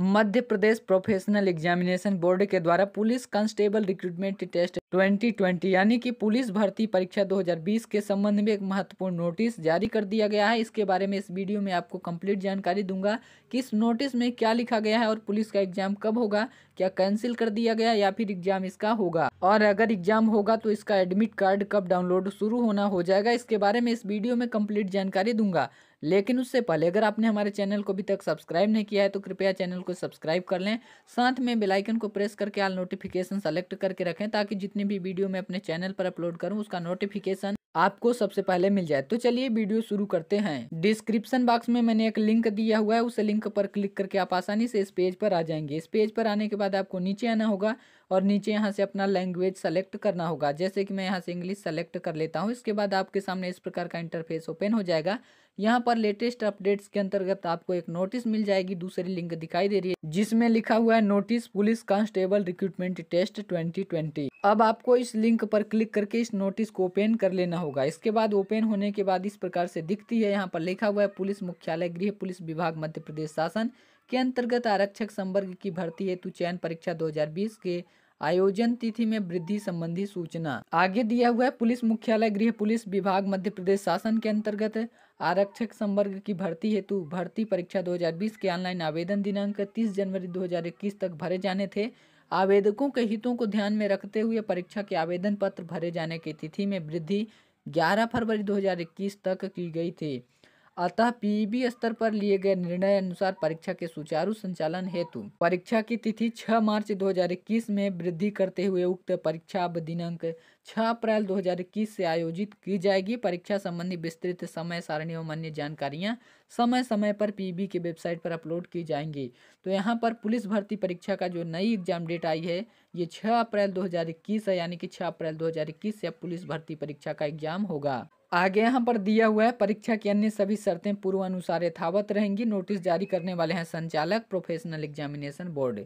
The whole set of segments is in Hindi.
मध्य प्रदेश प्रोफेशनल एग्जामिनेशन बोर्ड के द्वारा पुलिस कांस्टेबल रिक्रूटमेंट टेस्ट 2020 यानी कि पुलिस भर्ती परीक्षा 2020 के संबंध में एक महत्वपूर्ण नोटिस जारी कर दिया गया है इसके बारे में इस वीडियो में आपको कंप्लीट जानकारी दूंगा कि इस नोटिस में क्या लिखा गया है और पुलिस का एग्जाम कब होगा क्या कैंसिल कर दिया गया या फिर एग्जाम इसका होगा और अगर एग्जाम होगा तो इसका एडमिट कार्ड कब डाउनलोड शुरू होना हो जाएगा इसके बारे में इस वीडियो में कम्प्लीट जानकारी दूंगा लेकिन उससे पहले अगर आपने हमारे चैनल को अभी तक सब्सक्राइब नहीं किया है तो कृपया चैनल को सब्सक्राइब कर लें साथ में बेलाइकन को प्रेस करके आल नोटिफिकेशन सेलेक्ट करके रखें ताकि जितनी भी वीडियो मैं अपने चैनल पर अपलोड करूँ उसका नोटिफिकेशन आपको सबसे पहले मिल जाए तो चलिए वीडियो शुरू करते हैं डिस्क्रिप्शन बॉक्स में मैंने एक लिंक दिया हुआ है उस लिंक पर क्लिक करके आप आसानी से इस पेज पर आ जाएंगे इस पेज पर आने के बाद आपको नीचे आना होगा और नीचे यहाँ से अपना लैंग्वेज सेलेक्ट करना होगा जैसे कि मैं यहाँ से इंग्लिश सेलेक्ट कर लेता हूँ इसके बाद आपके सामने इस प्रकार का इंटरफेस ओपन हो जाएगा यहाँ पर लेटेस्ट अपडेट्स के अंतर्गत आपको एक नोटिस मिल जाएगी दूसरी लिंक दिखाई दे रही है जिसमें लिखा हुआ है notice police constable recruitment test 2020 अब आपको इस लिंक पर क्लिक करके इस नोटिस को ओपन कर लेना होगा इसके बाद ओपन होने के बाद इस प्रकार से दिखती है यहाँ पर लिखा हुआ है पुलिस मुख्यालय गृह पुलिस विभाग मध्य प्रदेश शासन के अंतर्गत आरक्षक संवर्ग की भर्ती हेतु चयन परीक्षा दो के आयोजन तिथि में वृद्धि संबंधी सूचना आगे दिया हुआ है पुलिस मुख्यालय गृह पुलिस विभाग मध्य प्रदेश शासन के अंतर्गत आरक्षक संवर्ग की भर्ती हेतु भर्ती परीक्षा 2020 के ऑनलाइन आवेदन दिनांक 30 जनवरी 2021 तक भरे जाने थे आवेदकों के हितों को ध्यान में रखते हुए परीक्षा के आवेदन पत्र भरे जाने की तिथि में वृद्धि ग्यारह फरवरी दो तक की गई थी अतः पीबी स्तर पर लिए गए निर्णय अनुसार परीक्षा के सुचारू संचालन हेतु परीक्षा की तिथि 6 मार्च 2021 में वृद्धि करते हुए उक्त परीक्षा दिनांक 6 अप्रैल 2021 से आयोजित की जाएगी परीक्षा संबंधी विस्तृत समय सारणी एवं अन्य जानकारियां समय समय पर पीबी के वेबसाइट पर अपलोड की जाएंगी तो यहाँ पर पुलिस भर्ती परीक्षा का जो नई एग्जाम डेट आई है ये छह अप्रैल दो है यानी कि छह अप्रैल दो से पुलिस भर्ती परीक्षा का एग्जाम होगा आगे यहाँ पर दिया हुआ है परीक्षा की अन्य सभी शर्तें पूर्व अनुसार यथावत रहेंगी नोटिस जारी करने वाले हैं संचालक प्रोफेशनल एग्जामिनेशन बोर्ड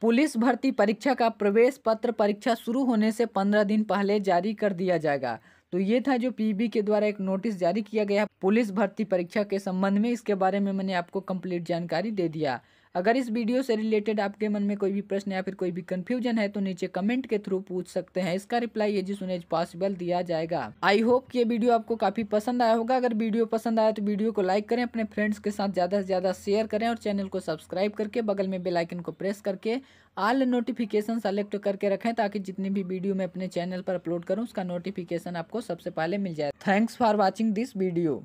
पुलिस भर्ती परीक्षा का प्रवेश पत्र परीक्षा शुरू होने से पंद्रह दिन पहले जारी कर दिया जाएगा तो ये था जो पीबी के द्वारा एक नोटिस जारी किया गया पुलिस भर्ती परीक्षा के संबंध में इसके बारे में मैंने आपको कंप्लीट जानकारी दे दिया अगर इस वीडियो से रिलेटेड आपके मन में कोई भी प्रश्न या फिर कोई भी कंफ्यूजन है तो नीचे कमेंट के थ्रू पूछ सकते हैं इसका रिप्लाई ये जिस उन्हें पॉसिबल दिया जाएगा आई होप ये वीडियो आपको काफी पसंद आया होगा अगर वीडियो पसंद आया तो वीडियो को लाइक करें अपने फ्रेंड्स के साथ ज़्यादा से ज़्यादा शेयर करें और चैनल को सब्सक्राइब करके बगल में बेलाइकन को प्रेस करके आल नोटिफिकेशन सेलेक्ट करके रखें ताकि जितनी भी वीडियो मैं अपने चैनल पर अपलोड करूँ उसका नोटिफिकेशन आपको सबसे पहले मिल जाए thanks for watching this video